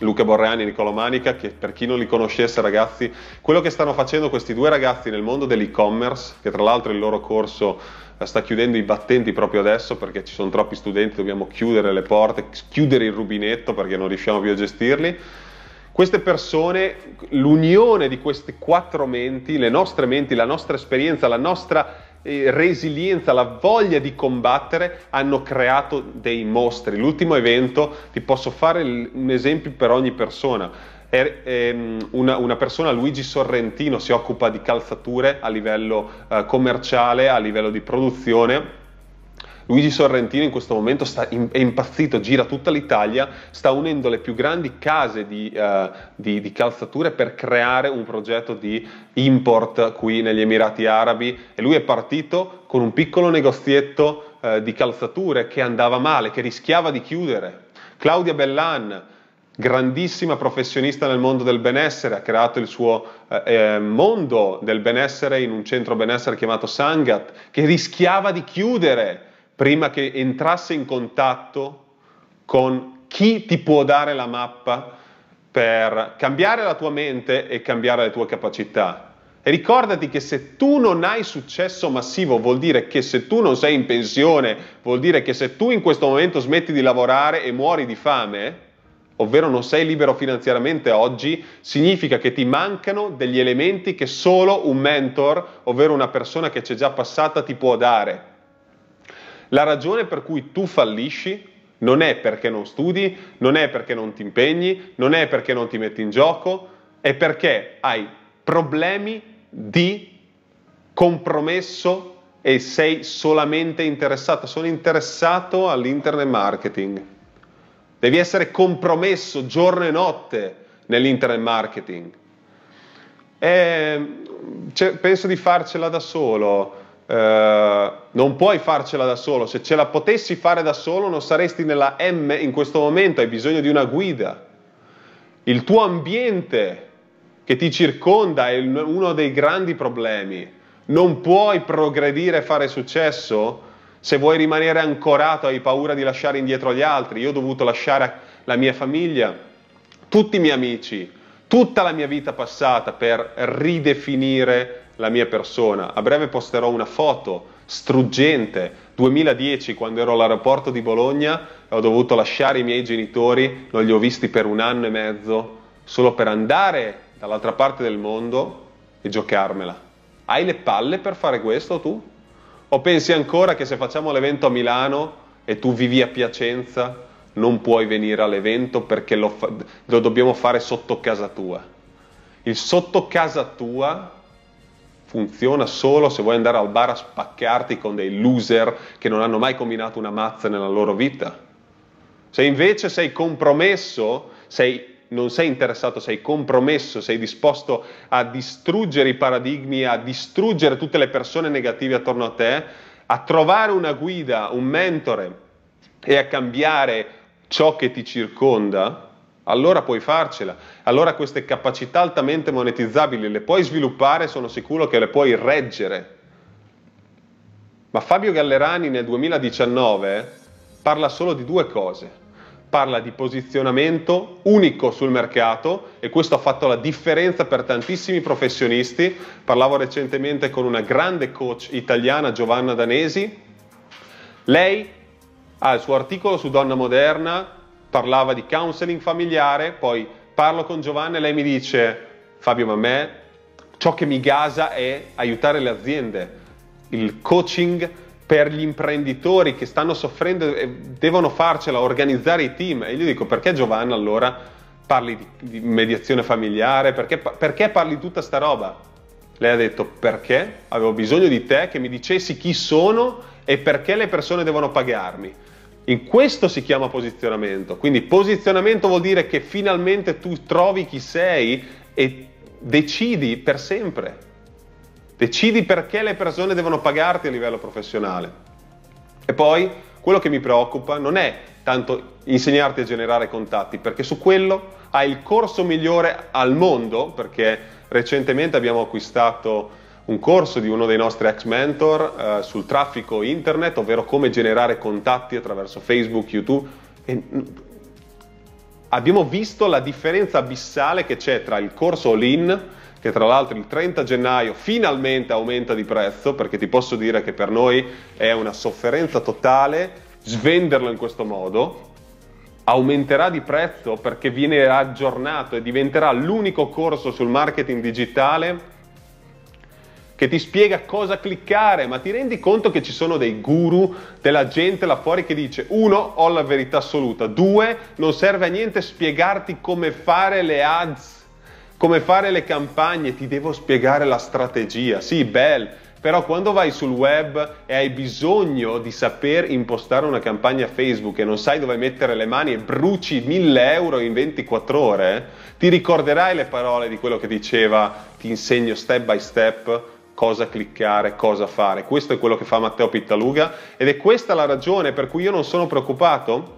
Luca Borreani e Niccolo Manica, che per chi non li conoscesse ragazzi, quello che stanno facendo questi due ragazzi nel mondo dell'e-commerce, che tra l'altro il loro corso eh, sta chiudendo i battenti proprio adesso perché ci sono troppi studenti, dobbiamo chiudere le porte, chiudere il rubinetto perché non riusciamo più a gestirli. Queste persone, l'unione di queste quattro menti, le nostre menti, la nostra esperienza, la nostra resilienza, la voglia di combattere hanno creato dei mostri. L'ultimo evento, ti posso fare un esempio per ogni persona. Er, ehm, una, una, persona, Luigi Sorrentino, si occupa di calzature a livello eh, commerciale, a livello di produzione Luigi Sorrentino in questo momento in, è impazzito, gira tutta l'Italia, sta unendo le più grandi case di, uh, di, di calzature per creare un progetto di import qui negli Emirati Arabi e lui è partito con un piccolo negozietto eh, di calzature che andava male, che rischiava di chiudere. Claudia Bellan, grandissima professionista nel mondo del benessere, ha creato il suo eh, eh mondo del benessere in un centro benessere chiamato Sangat, che rischiava di chiudere prima che entrasse in contatto con chi ti può dare la mappa per cambiare la tua mente e cambiare le tue capacità. E ricordati che se tu non hai successo massivo vuol dire che se tu non sei in pensione, vuol dire che se tu in questo momento smetti di lavorare e muori di fame, ovvero non sei libero finanziariamente oggi, significa che ti mancano degli elementi che solo un mentor, ovvero una persona che c'è già passata, ti può dare. La ragione per cui tu fallisci non è perché non studi, non è perché non ti impegni, non è perché non ti metti in gioco, è perché hai problemi di compromesso e sei solamente interessato, sono interessato all'internet marketing. Devi essere compromesso giorno e notte nell'internet marketing. Ehm, e penso di farcela da solo. Eh, non puoi farcela da solo, se ce la potessi fare da solo non saresti nella M in questo momento, hai bisogno di una guida. Il tuo ambiente che ti circonda è uno dei grandi problemi. Non puoi progredire e fare successo se vuoi rimanere ancorato, hai paura di lasciare indietro gli altri. Io ho dovuto lasciare la mia famiglia, tutti i miei amici, tutta la mia vita passata per ridefinire la mia persona. A breve posterò una foto struggente. 2010, quando ero all'aeroporto di Bologna, e ho dovuto lasciare i miei genitori, non li ho visti per un anno e mezzo, solo per andare dall'altra parte del mondo e giocarmela. Hai le palle per fare questo tu? O pensi ancora che se facciamo l'evento a Milano e tu vivi a Piacenza, non puoi venire all'evento perché lo, lo dobbiamo fare sotto casa tua? Il sotto casa tua funziona solo se vuoi andare al bar a spaccarti con dei loser che non hanno mai combinato una mazza nella loro vita. Se invece sei compromesso, sei, non sei interessato, sei compromesso, sei disposto a distruggere i paradigmi, a distruggere tutte le persone negative attorno a te, a trovare una guida, un mentore e a cambiare ciò che ti circonda, allora puoi farcela, allora queste capacità altamente monetizzabili le puoi sviluppare, sono sicuro che le puoi reggere. Ma Fabio Gallerani nel 2019 parla solo di due cose. Parla di posizionamento unico sul mercato e questo ha fatto la differenza per tantissimi professionisti. Parlavo recentemente con una grande coach italiana, Giovanna Danesi. Lei ha il suo articolo su Donna Moderna parlava di counseling familiare, poi parlo con Giovanna e lei mi dice Fabio ma a me ciò che mi gasa è aiutare le aziende, il coaching per gli imprenditori che stanno soffrendo e devono farcela, organizzare i team. E io dico perché Giovanna allora parli di, di mediazione familiare, perché, perché parli di tutta sta roba? Lei ha detto perché avevo bisogno di te che mi dicessi chi sono e perché le persone devono pagarmi. In questo si chiama posizionamento. Quindi posizionamento vuol dire che finalmente tu trovi chi sei e decidi per sempre. Decidi perché le persone devono pagarti a livello professionale. E poi quello che mi preoccupa non è tanto insegnarti a generare contatti, perché su quello hai il corso migliore al mondo, perché recentemente abbiamo acquistato un corso di uno dei nostri ex mentor eh, sul traffico internet, ovvero come generare contatti attraverso Facebook, YouTube. E mm, abbiamo visto la differenza abissale che c'è tra il corso all-in, che tra l'altro il 30 gennaio finalmente aumenta di prezzo, perché ti posso dire che per noi è una sofferenza totale svenderlo in questo modo, aumenterà di prezzo perché viene aggiornato e diventerà l'unico corso sul marketing digitale che ti spiega cosa cliccare, ma ti rendi conto che ci sono dei guru della gente là fuori che dice uno, ho la verità assoluta, due, non serve a niente spiegarti come fare le ads, come fare le campagne, ti devo spiegare la strategia, sì, bel, però quando vai sul web e hai bisogno di saper impostare una campagna Facebook e non sai dove mettere le mani e bruci 1000 euro in 24 ore, ti ricorderai le parole di quello che diceva ti insegno step by step cosa cliccare, cosa fare. Questo è quello che fa Matteo Pittaluga ed è questa la ragione per cui io non sono preoccupato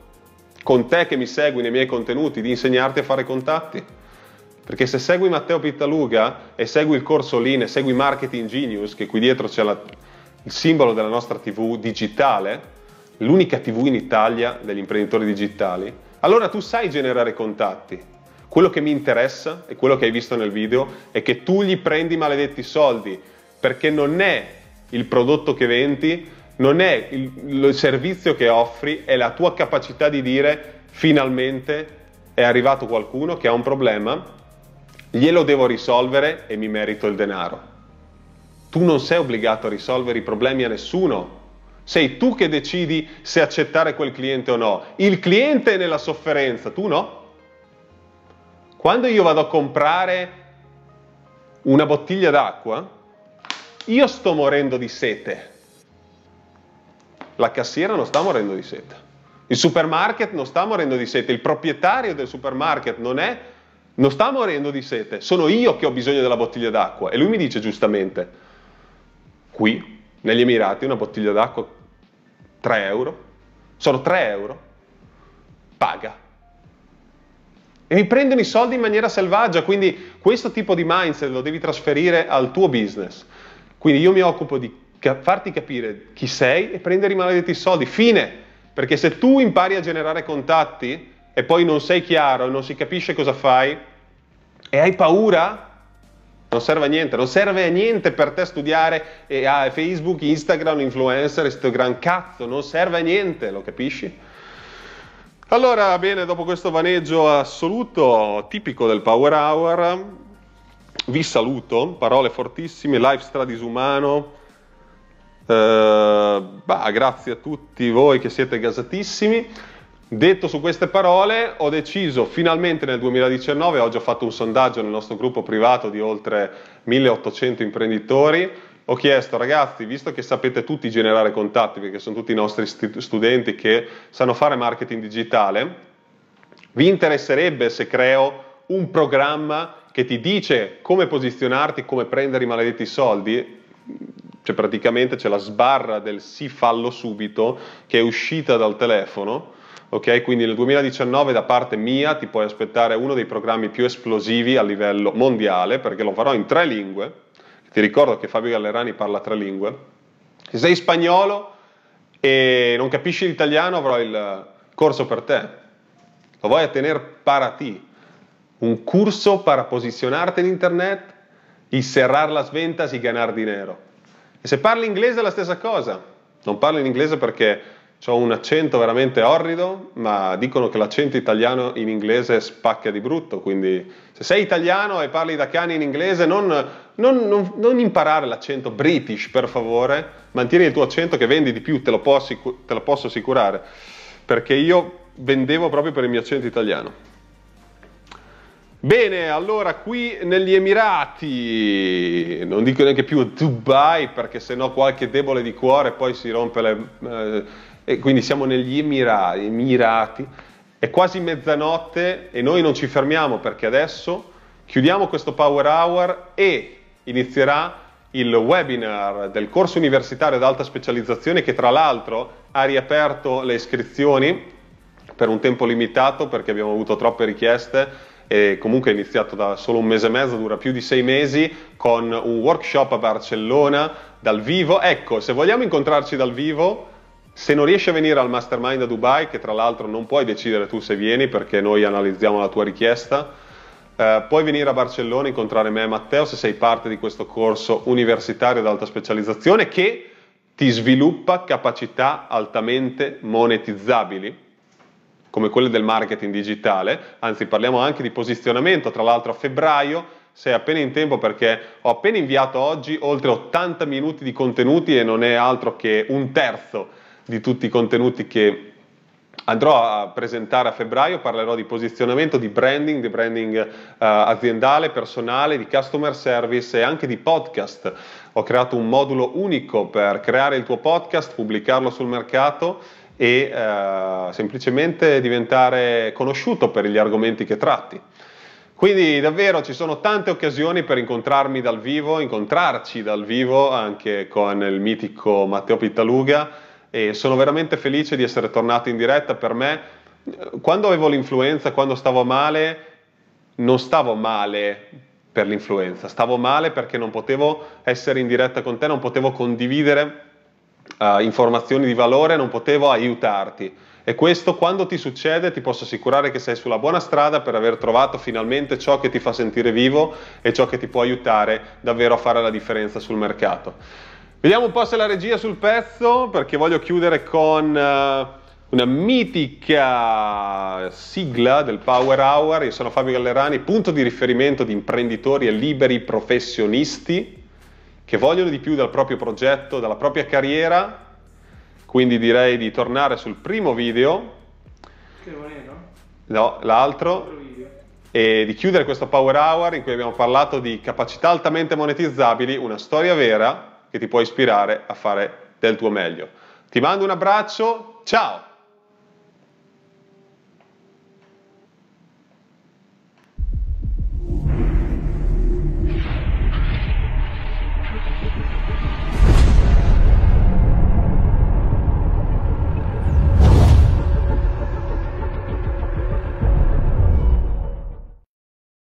con te che mi segui nei miei contenuti di insegnarti a fare contatti. Perché se segui Matteo Pittaluga e segui il corso Lean e segui Marketing Genius, che qui dietro c'è la, il simbolo della nostra TV digitale, l'unica TV in Italia degli imprenditori digitali, allora tu sai generare contatti. Quello che mi interessa e quello che hai visto nel video è che tu gli prendi maledetti soldi, perché non è il prodotto che vendi, non è il, il servizio che offri, è la tua capacità di dire finalmente è arrivato qualcuno che ha un problema, glielo devo risolvere e mi merito il denaro. Tu non sei obbligato a risolvere i problemi a nessuno. Sei tu che decidi se accettare quel cliente o no. Il cliente è nella sofferenza, tu no. Quando io vado a comprare una bottiglia d'acqua, io sto morendo di sete. La cassiera non sta morendo di sete. Il supermarket non sta morendo di sete. Il proprietario del supermarket non è non sta morendo di sete, sono io che ho bisogno della bottiglia d'acqua. E lui mi dice giustamente, qui, negli Emirati, una bottiglia d'acqua 3 euro, sono 3 euro, paga. E mi prendono i soldi in maniera selvaggia, quindi questo tipo di mindset lo devi trasferire al tuo business. Quindi io mi occupo di farti capire chi sei e prendere i maledetti soldi. Fine! Perché se tu impari a generare contatti e poi non sei chiaro e non si capisce cosa fai e hai paura, non serve a niente, non serve a niente per te studiare e, ah, Facebook, Instagram, influencer, Instagram, cazzo, non serve a niente, lo capisci? Allora, bene, dopo questo vaneggio assoluto, tipico del Power Hour, vi saluto, parole fortissime, live stradisumano. Eh, grazie a tutti voi che siete gasatissimi. Detto su queste parole, ho deciso finalmente nel 2019, oggi ho fatto un sondaggio nel nostro gruppo privato di oltre 1800 imprenditori, ho chiesto ragazzi, visto che sapete tutti generare contatti, perché sono tutti i nostri st- studenti che sanno fare marketing digitale, vi interesserebbe se creo un programma che ti dice come posizionarti, come prendere i maledetti soldi, cioè praticamente c'è la sbarra del sì fallo subito che è uscita dal telefono. ok? quindi nel 2019 da parte mia ti puoi aspettare uno dei programmi più esplosivi a livello mondiale, perché lo farò in tre lingue. Ti ricordo che Fabio Gallerani parla tre lingue. Se sei spagnolo e non capisci l'italiano avrò il corso per te. Lo vuoi a tenere para ti un curso para posicionarte en Internet e cerrar las ventas y ganar dinero. E se parli inglese è la stessa cosa. Non parlo in inglese perché ho un accento veramente orrido, ma dicono che l'accento italiano in inglese spacca di brutto, quindi se sei italiano e parli da cani in inglese non, non, non, non imparare l'accento british per favore, mantieni il tuo accento che vendi di più, te lo, posso, te lo posso assicurare, perché io vendevo proprio per il mio accento italiano. Bene, allora qui negli Emirati, non dico neanche più Dubai perché sennò qualche debole di cuore poi si rompe le... Eh, e quindi siamo negli Emirati, Emirati, è quasi mezzanotte e noi non ci fermiamo perché adesso chiudiamo questo Power Hour e inizierà il webinar del corso universitario ad alta specializzazione che tra l'altro ha riaperto le iscrizioni per un tempo limitato perché abbiamo avuto troppe richieste e comunque è iniziato da solo un mese e mezzo, dura più di sei mesi, con un workshop a Barcellona dal vivo. Ecco, se vogliamo incontrarci dal vivo, se non riesci a venire al mastermind a Dubai, che tra l'altro non puoi decidere tu se vieni perché noi analizziamo la tua richiesta, eh, puoi venire a Barcellona, e incontrare me e Matteo se sei parte di questo corso universitario ad alta specializzazione che ti sviluppa capacità altamente monetizzabili come quelle del marketing digitale, anzi parliamo anche di posizionamento, tra l'altro a febbraio sei appena in tempo perché ho appena inviato oggi oltre 80 minuti di contenuti e non è altro che un terzo di tutti i contenuti che andrò a presentare a febbraio, parlerò di posizionamento, di branding, di branding eh, aziendale, personale, di customer service e anche di podcast. Ho creato un modulo unico per creare il tuo podcast, pubblicarlo sul mercato e eh, semplicemente diventare conosciuto per gli argomenti che tratti. Quindi davvero ci sono tante occasioni per incontrarmi dal vivo, incontrarci dal vivo anche con il mitico Matteo Pittaluga e sono veramente felice di essere tornato in diretta per me. Quando avevo l'influenza, quando stavo male, non stavo male per l'influenza, stavo male perché non potevo essere in diretta con te, non potevo condividere uh, informazioni di valore, non potevo aiutarti. E questo quando ti succede ti posso assicurare che sei sulla buona strada per aver trovato finalmente ciò che ti fa sentire vivo e ciò che ti può aiutare davvero a fare la differenza sul mercato. Vediamo un po' se la regia sul pezzo perché voglio chiudere con uh, una mitica sigla del Power Hour. Io sono Fabio Gallerani, punto di riferimento di imprenditori e liberi professionisti che vogliono di più dal proprio progetto, dalla propria carriera, quindi direi di tornare sul primo video. Che non è, no? No, l'altro. E di chiudere questo power hour in cui abbiamo parlato di capacità altamente monetizzabili, una storia vera che ti può ispirare a fare del tuo meglio. Ti mando un abbraccio, ciao!